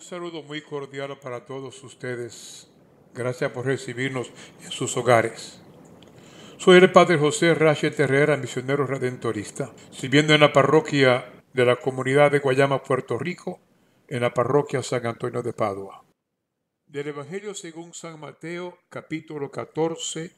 Un saludo muy cordial para todos ustedes. Gracias por recibirnos en sus hogares. Soy el Padre José Rache Terrera, misionero redentorista, sirviendo en la parroquia de la comunidad de Guayama, Puerto Rico, en la parroquia San Antonio de Padua. Del Evangelio según San Mateo, capítulo 14,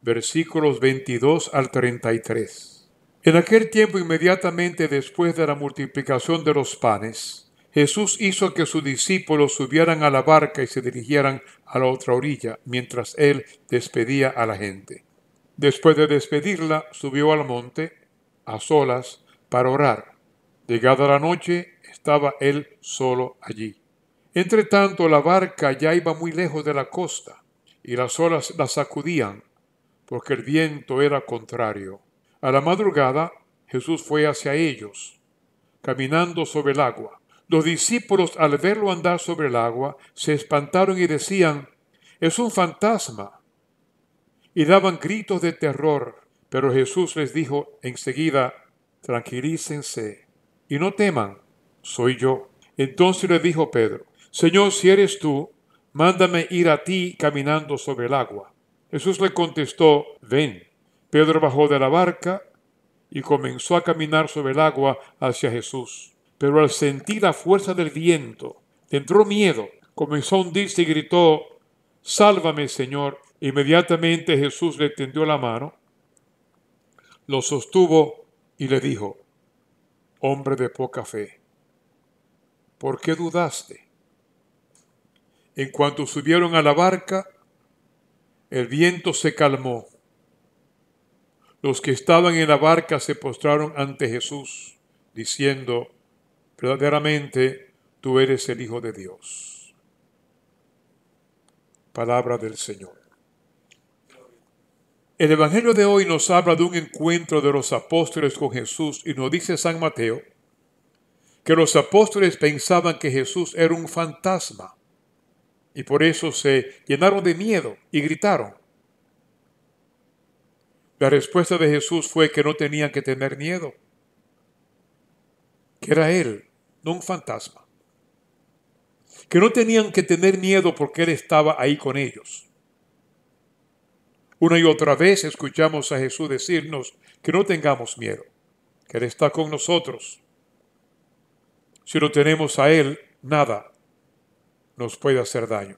versículos 22 al 33. En aquel tiempo, inmediatamente después de la multiplicación de los panes, Jesús hizo que sus discípulos subieran a la barca y se dirigieran a la otra orilla, mientras él despedía a la gente. Después de despedirla, subió al monte, a solas, para orar. Llegada la noche, estaba él solo allí. Entretanto, la barca ya iba muy lejos de la costa, y las olas la sacudían, porque el viento era contrario. A la madrugada, Jesús fue hacia ellos, caminando sobre el agua los discípulos al verlo andar sobre el agua se espantaron y decían, es un fantasma. Y daban gritos de terror, pero Jesús les dijo enseguida, tranquilícense y no teman, soy yo. Entonces le dijo Pedro, Señor, si eres tú, mándame ir a ti caminando sobre el agua. Jesús le contestó, ven. Pedro bajó de la barca y comenzó a caminar sobre el agua hacia Jesús. Pero al sentir la fuerza del viento, entró miedo, comenzó a hundirse y gritó, Sálvame, Señor. Inmediatamente Jesús le tendió la mano, lo sostuvo y le dijo, Hombre de poca fe, ¿por qué dudaste? En cuanto subieron a la barca, el viento se calmó. Los que estaban en la barca se postraron ante Jesús, diciendo, verdaderamente tú eres el Hijo de Dios. Palabra del Señor. El Evangelio de hoy nos habla de un encuentro de los apóstoles con Jesús y nos dice San Mateo que los apóstoles pensaban que Jesús era un fantasma y por eso se llenaron de miedo y gritaron. La respuesta de Jesús fue que no tenían que tener miedo, que era Él no un fantasma. Que no tenían que tener miedo porque Él estaba ahí con ellos. Una y otra vez escuchamos a Jesús decirnos que no tengamos miedo, que Él está con nosotros. Si no tenemos a Él, nada nos puede hacer daño.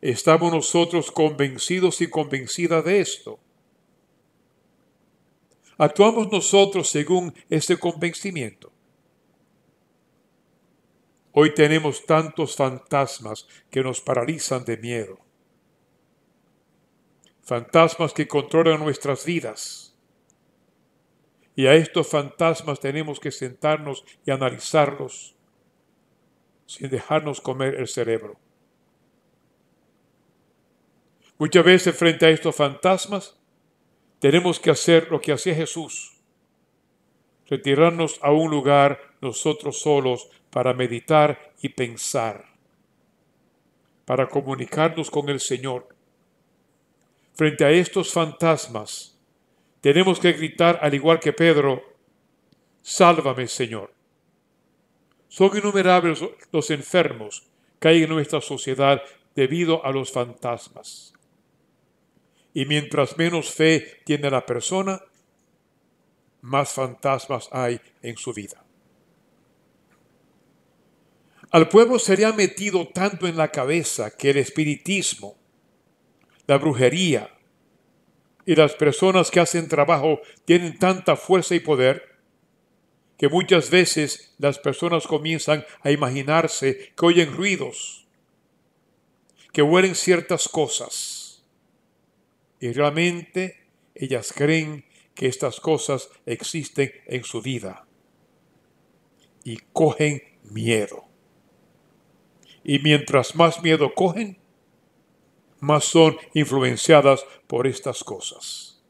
Estamos nosotros convencidos y convencidas de esto. Actuamos nosotros según este convencimiento. Hoy tenemos tantos fantasmas que nos paralizan de miedo. Fantasmas que controlan nuestras vidas. Y a estos fantasmas tenemos que sentarnos y analizarlos sin dejarnos comer el cerebro. Muchas veces frente a estos fantasmas tenemos que hacer lo que hacía Jesús retirarnos a un lugar nosotros solos para meditar y pensar, para comunicarnos con el Señor. Frente a estos fantasmas, tenemos que gritar al igual que Pedro, sálvame Señor. Son innumerables los enfermos que hay en nuestra sociedad debido a los fantasmas. Y mientras menos fe tiene la persona, más fantasmas hay en su vida. Al pueblo se le ha metido tanto en la cabeza que el espiritismo, la brujería y las personas que hacen trabajo tienen tanta fuerza y poder que muchas veces las personas comienzan a imaginarse que oyen ruidos, que huelen ciertas cosas y realmente ellas creen que estas cosas existen en su vida. Y cogen miedo. Y mientras más miedo cogen, más son influenciadas por estas cosas.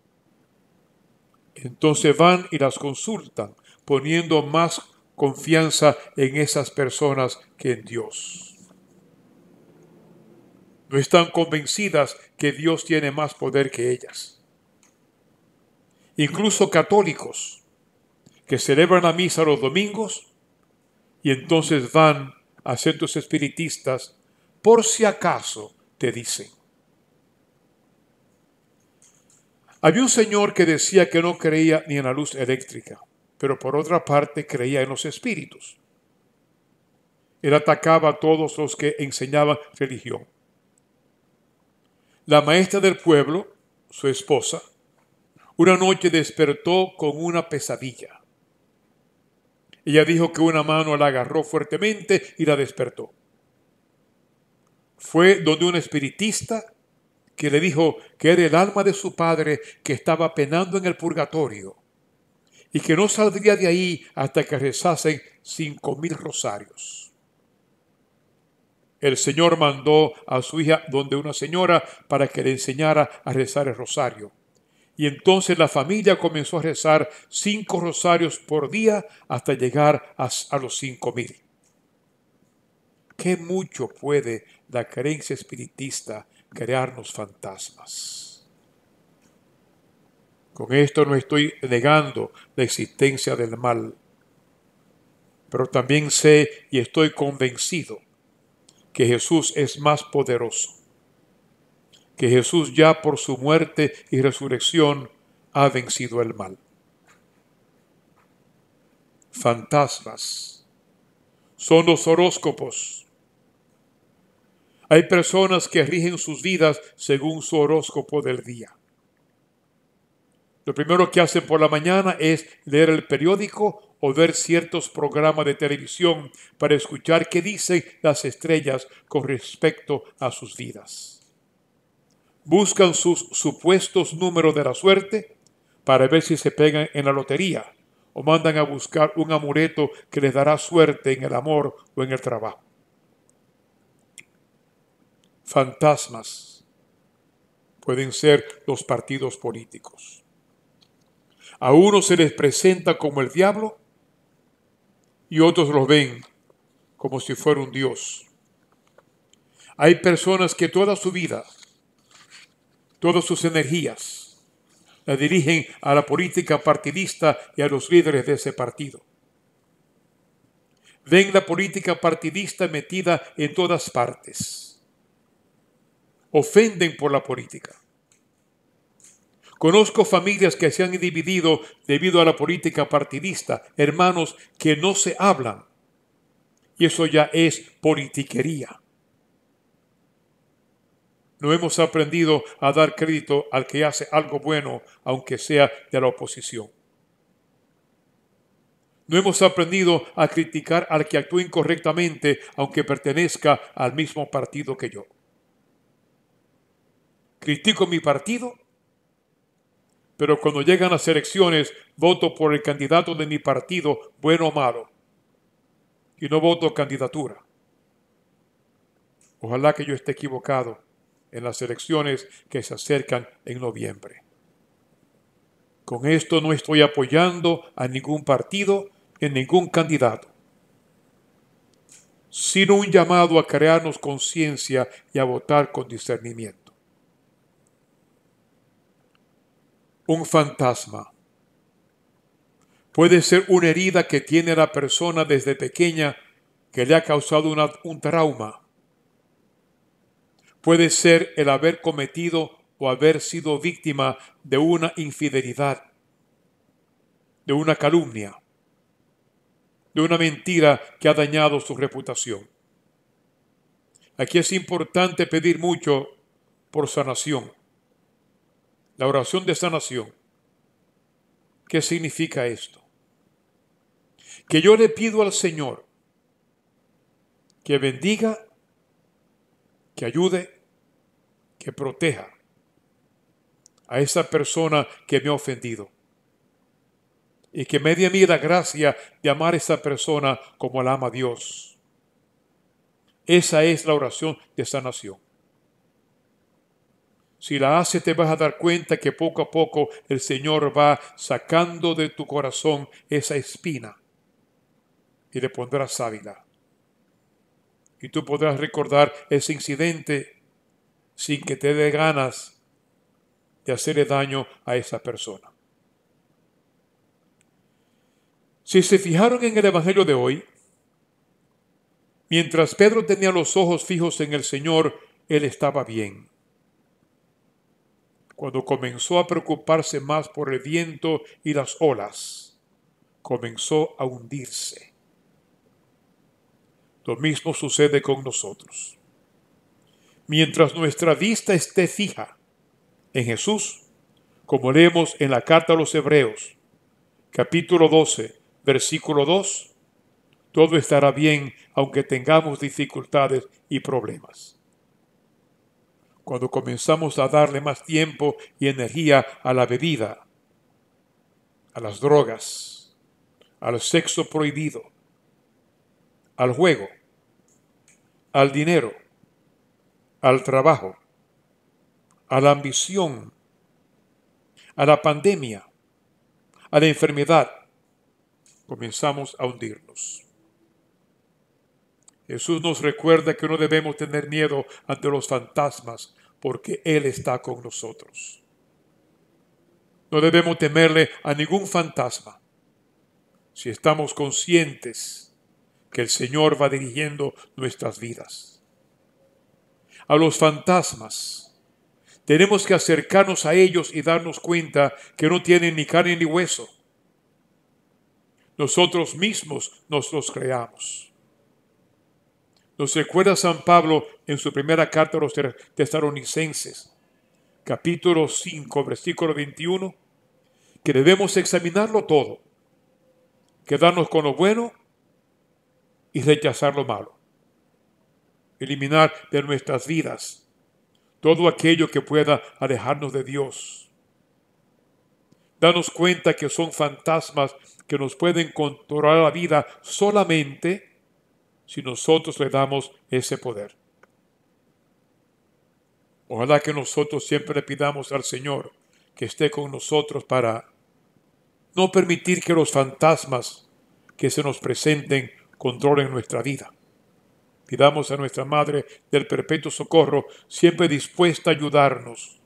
Entonces van y las consultan, poniendo más confianza en esas personas que en Dios. No están convencidas que Dios tiene más poder que ellas incluso católicos, que celebran la misa los domingos y entonces van a centros espiritistas por si acaso, te dicen. Había un señor que decía que no creía ni en la luz eléctrica, pero por otra parte creía en los espíritus. Él atacaba a todos los que enseñaban religión. La maestra del pueblo, su esposa, una noche despertó con una pesadilla. Ella dijo que una mano la agarró fuertemente y la despertó. Fue donde un espiritista que le dijo que era el alma de su padre que estaba penando en el purgatorio y que no saldría de ahí hasta que rezasen cinco mil rosarios. El Señor mandó a su hija donde una señora para que le enseñara a rezar el rosario. Y entonces la familia comenzó a rezar cinco rosarios por día hasta llegar a, los cinco mil. Qué mucho puede la creencia espiritista crearnos fantasmas. Con esto no estoy negando la existencia del mal, pero también sé y estoy convencido que Jesús es más poderoso que Jesús ya por su muerte y resurrección ha vencido el mal. Fantasmas son los horóscopos. Hay personas que rigen sus vidas según su horóscopo del día. Lo primero que hacen por la mañana es leer el periódico o ver ciertos programas de televisión para escuchar qué dicen las estrellas con respecto a sus vidas buscan sus supuestos números de la suerte para ver si se pegan en la lotería o mandan a buscar un amuleto que les dará suerte en el amor o en el trabajo. Fantasmas pueden ser los partidos políticos. A unos se les presenta como el diablo y otros los ven como si fuera un dios. Hay personas que toda su vida Todas sus energías la dirigen a la política partidista y a los líderes de ese partido. Ven la política partidista metida en todas partes. Ofenden por la política. Conozco familias que se han dividido debido a la política partidista, hermanos que no se hablan. Y eso ya es politiquería. No hemos aprendido a dar crédito al que hace algo bueno, aunque sea de la oposición. No hemos aprendido a criticar al que actúa incorrectamente, aunque pertenezca al mismo partido que yo. Critico mi partido, pero cuando llegan las elecciones voto por el candidato de mi partido, bueno o malo, y no voto candidatura. Ojalá que yo esté equivocado en las elecciones que se acercan en noviembre. Con esto no estoy apoyando a ningún partido, en ningún candidato, sino un llamado a crearnos conciencia y a votar con discernimiento. Un fantasma puede ser una herida que tiene la persona desde pequeña que le ha causado un trauma puede ser el haber cometido o haber sido víctima de una infidelidad, de una calumnia, de una mentira que ha dañado su reputación. Aquí es importante pedir mucho por sanación. La oración de sanación. ¿Qué significa esto? Que yo le pido al Señor que bendiga, que ayude, que proteja a esa persona que me ha ofendido y que me dé a mí la gracia de amar a esa persona como la ama Dios. Esa es la oración de sanación. Si la haces te vas a dar cuenta que poco a poco el Señor va sacando de tu corazón esa espina y le pondrás sábila. Y tú podrás recordar ese incidente sin que te dé ganas de hacerle daño a esa persona. Si se fijaron en el Evangelio de hoy, mientras Pedro tenía los ojos fijos en el Señor, él estaba bien. Cuando comenzó a preocuparse más por el viento y las olas, comenzó a hundirse. Lo mismo sucede con nosotros mientras nuestra vista esté fija en Jesús, como leemos en la carta a los Hebreos, capítulo 12, versículo 2, todo estará bien aunque tengamos dificultades y problemas. Cuando comenzamos a darle más tiempo y energía a la bebida, a las drogas, al sexo prohibido, al juego, al dinero, al trabajo, a la ambición, a la pandemia, a la enfermedad, comenzamos a hundirnos. Jesús nos recuerda que no debemos tener miedo ante los fantasmas porque Él está con nosotros. No debemos temerle a ningún fantasma si estamos conscientes que el Señor va dirigiendo nuestras vidas a los fantasmas. Tenemos que acercarnos a ellos y darnos cuenta que no tienen ni carne ni hueso. Nosotros mismos nos los creamos. Nos recuerda San Pablo en su primera carta a los tesaronicenses, capítulo 5, versículo 21, que debemos examinarlo todo, quedarnos con lo bueno y rechazar lo malo eliminar de nuestras vidas todo aquello que pueda alejarnos de Dios. Danos cuenta que son fantasmas que nos pueden controlar la vida solamente si nosotros le damos ese poder. Ojalá que nosotros siempre le pidamos al Señor que esté con nosotros para no permitir que los fantasmas que se nos presenten controlen nuestra vida. Pidamos a nuestra Madre del Perpetuo Socorro, siempre dispuesta a ayudarnos,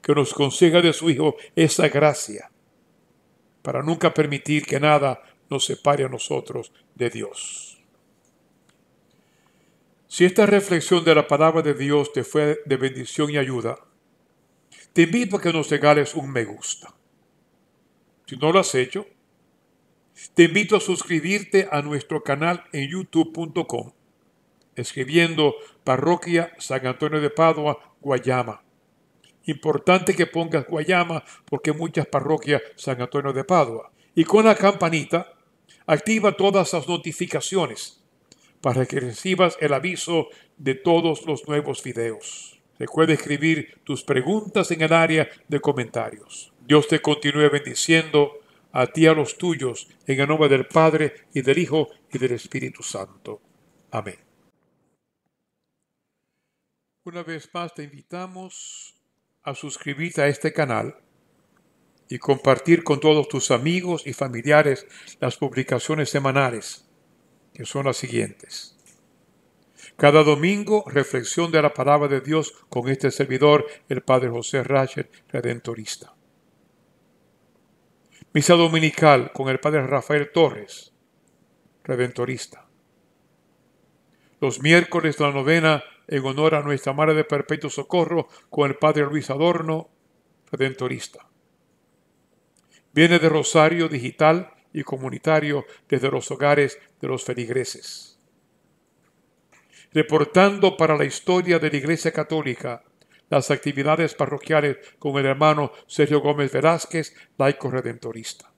que nos consiga de su Hijo esa gracia, para nunca permitir que nada nos separe a nosotros de Dios. Si esta reflexión de la palabra de Dios te fue de bendición y ayuda, te invito a que nos regales un me gusta. Si no lo has hecho, te invito a suscribirte a nuestro canal en youtube.com escribiendo Parroquia San Antonio de Padua, Guayama. Importante que pongas Guayama porque muchas parroquias San Antonio de Padua. Y con la campanita, activa todas las notificaciones para que recibas el aviso de todos los nuevos videos. Recuerda escribir tus preguntas en el área de comentarios. Dios te continúe bendiciendo a ti y a los tuyos, en el nombre del Padre y del Hijo y del Espíritu Santo. Amén. Una vez más te invitamos a suscribirte a este canal y compartir con todos tus amigos y familiares las publicaciones semanales, que son las siguientes. Cada domingo, reflexión de la palabra de Dios con este servidor, el Padre José Rachel, Redentorista. Misa dominical con el Padre Rafael Torres, Redentorista. Los miércoles la novena en honor a nuestra Madre de Perpetuo Socorro con el Padre Luis Adorno, redentorista. Viene de Rosario Digital y Comunitario desde los hogares de los feligreses. Reportando para la historia de la Iglesia Católica las actividades parroquiales con el hermano Sergio Gómez Velázquez, laico redentorista.